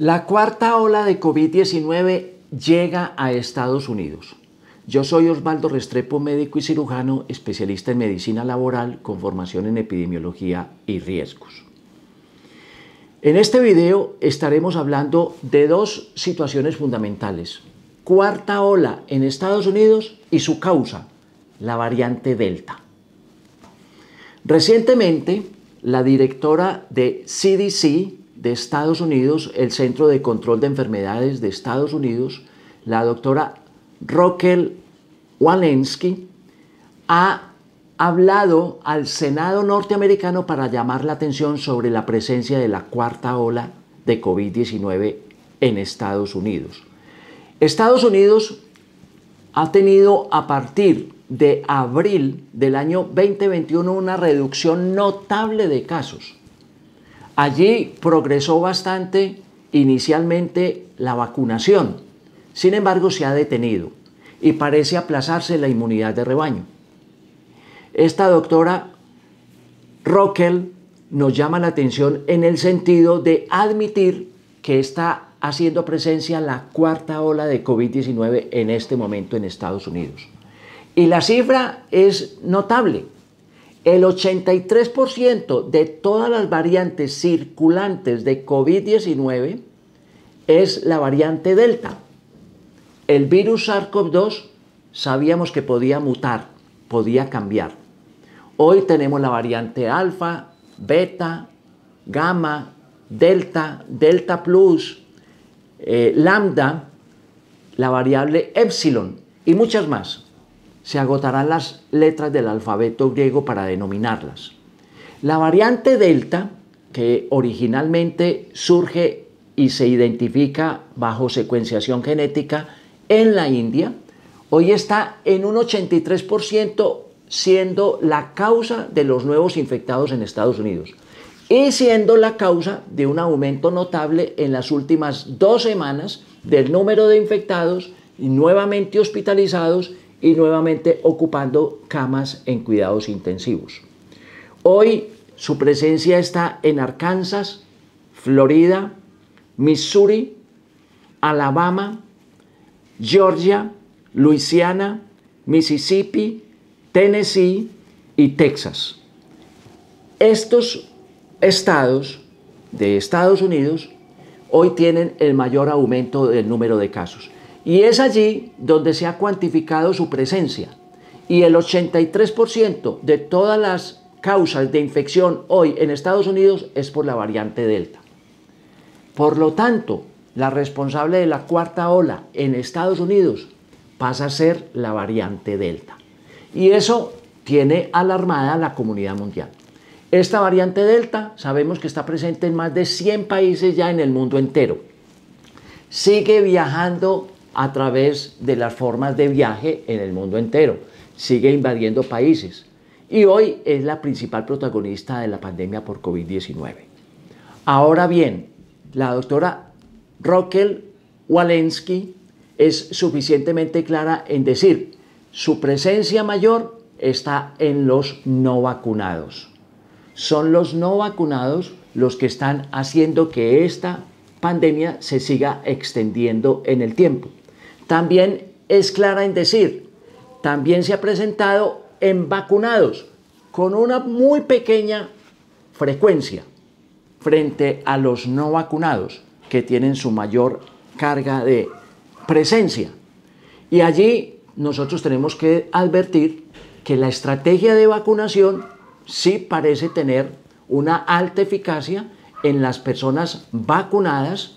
La cuarta ola de COVID-19 llega a Estados Unidos. Yo soy Osvaldo Restrepo, médico y cirujano, especialista en medicina laboral con formación en epidemiología y riesgos. En este video estaremos hablando de dos situaciones fundamentales. Cuarta ola en Estados Unidos y su causa, la variante Delta. Recientemente, la directora de CDC, de Estados Unidos, el Centro de Control de Enfermedades de Estados Unidos, la doctora Roquel Walensky, ha hablado al Senado norteamericano para llamar la atención sobre la presencia de la cuarta ola de COVID-19 en Estados Unidos. Estados Unidos ha tenido a partir de abril del año 2021 una reducción notable de casos Allí progresó bastante inicialmente la vacunación, sin embargo se ha detenido y parece aplazarse la inmunidad de rebaño. Esta doctora Rockel nos llama la atención en el sentido de admitir que está haciendo presencia la cuarta ola de COVID-19 en este momento en Estados Unidos. Y la cifra es notable. El 83% de todas las variantes circulantes de COVID-19 es la variante Delta. El virus SARS-CoV-2 sabíamos que podía mutar, podía cambiar. Hoy tenemos la variante alfa, beta, gamma, delta, delta plus, eh, lambda, la variable epsilon y muchas más se agotarán las letras del alfabeto griego para denominarlas. La variante delta, que originalmente surge y se identifica bajo secuenciación genética en la India, hoy está en un 83% siendo la causa de los nuevos infectados en Estados Unidos y siendo la causa de un aumento notable en las últimas dos semanas del número de infectados y nuevamente hospitalizados y nuevamente ocupando camas en cuidados intensivos. Hoy su presencia está en Arkansas, Florida, Missouri, Alabama, Georgia, Luisiana, Mississippi, Tennessee y Texas. Estos estados de Estados Unidos hoy tienen el mayor aumento del número de casos. Y es allí donde se ha cuantificado su presencia. Y el 83% de todas las causas de infección hoy en Estados Unidos es por la variante Delta. Por lo tanto, la responsable de la cuarta ola en Estados Unidos pasa a ser la variante Delta. Y eso tiene alarmada a la comunidad mundial. Esta variante Delta sabemos que está presente en más de 100 países ya en el mundo entero. Sigue viajando a través de las formas de viaje en el mundo entero. Sigue invadiendo países y hoy es la principal protagonista de la pandemia por COVID-19. Ahora bien, la doctora Rockel Walensky es suficientemente clara en decir su presencia mayor está en los no vacunados. Son los no vacunados los que están haciendo que esta pandemia se siga extendiendo en el tiempo. También es clara en decir, también se ha presentado en vacunados con una muy pequeña frecuencia frente a los no vacunados que tienen su mayor carga de presencia. Y allí nosotros tenemos que advertir que la estrategia de vacunación sí parece tener una alta eficacia en las personas vacunadas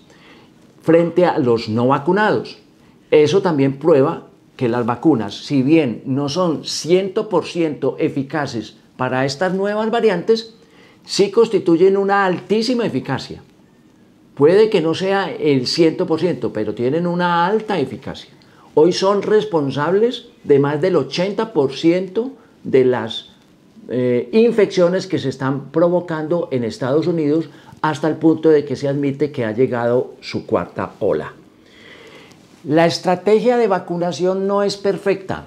frente a los no vacunados. Eso también prueba que las vacunas, si bien no son 100% eficaces para estas nuevas variantes, sí constituyen una altísima eficacia. Puede que no sea el 100%, pero tienen una alta eficacia. Hoy son responsables de más del 80% de las eh, infecciones que se están provocando en Estados Unidos hasta el punto de que se admite que ha llegado su cuarta ola. La estrategia de vacunación no es perfecta.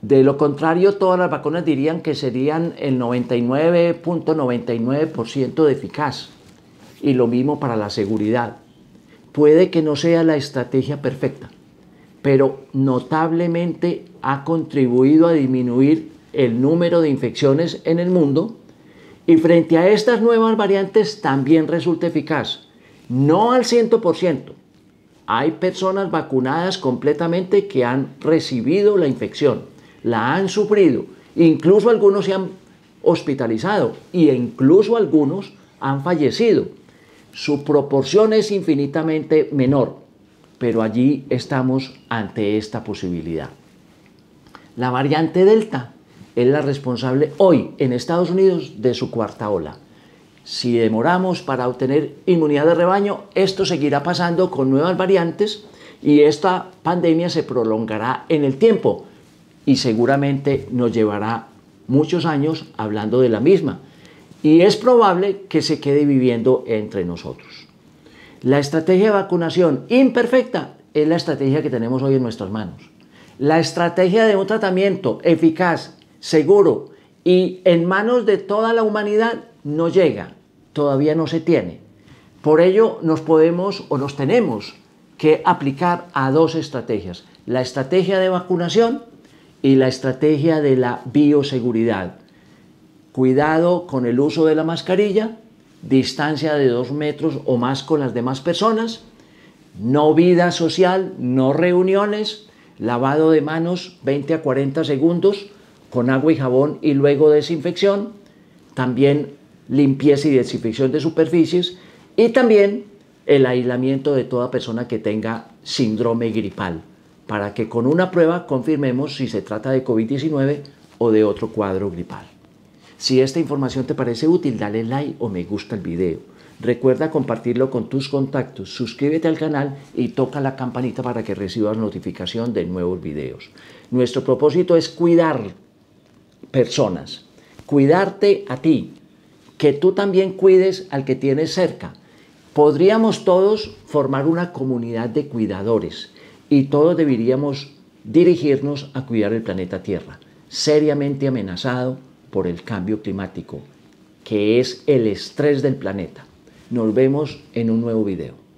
De lo contrario, todas las vacunas dirían que serían el 99.99% de eficaz. Y lo mismo para la seguridad. Puede que no sea la estrategia perfecta, pero notablemente ha contribuido a disminuir el número de infecciones en el mundo y frente a estas nuevas variantes también resulta eficaz. No al 100%. Hay personas vacunadas completamente que han recibido la infección, la han sufrido, incluso algunos se han hospitalizado e incluso algunos han fallecido. Su proporción es infinitamente menor, pero allí estamos ante esta posibilidad. La variante Delta es la responsable hoy en Estados Unidos de su cuarta ola. Si demoramos para obtener inmunidad de rebaño, esto seguirá pasando con nuevas variantes y esta pandemia se prolongará en el tiempo y seguramente nos llevará muchos años hablando de la misma y es probable que se quede viviendo entre nosotros. La estrategia de vacunación imperfecta es la estrategia que tenemos hoy en nuestras manos. La estrategia de un tratamiento eficaz seguro y en manos de toda la humanidad no llega, todavía no se tiene. Por ello nos podemos o nos tenemos que aplicar a dos estrategias, la estrategia de vacunación y la estrategia de la bioseguridad. Cuidado con el uso de la mascarilla, distancia de dos metros o más con las demás personas, no vida social, no reuniones, lavado de manos 20 a 40 segundos, con agua y jabón y luego desinfección, también limpieza y desinfección de superficies y también el aislamiento de toda persona que tenga síndrome gripal, para que con una prueba confirmemos si se trata de COVID-19 o de otro cuadro gripal. Si esta información te parece útil, dale like o me gusta el video. Recuerda compartirlo con tus contactos, suscríbete al canal y toca la campanita para que recibas notificación de nuevos videos. Nuestro propósito es cuidar personas. Cuidarte a ti, que tú también cuides al que tienes cerca. Podríamos todos formar una comunidad de cuidadores y todos deberíamos dirigirnos a cuidar el planeta Tierra, seriamente amenazado por el cambio climático, que es el estrés del planeta. Nos vemos en un nuevo video.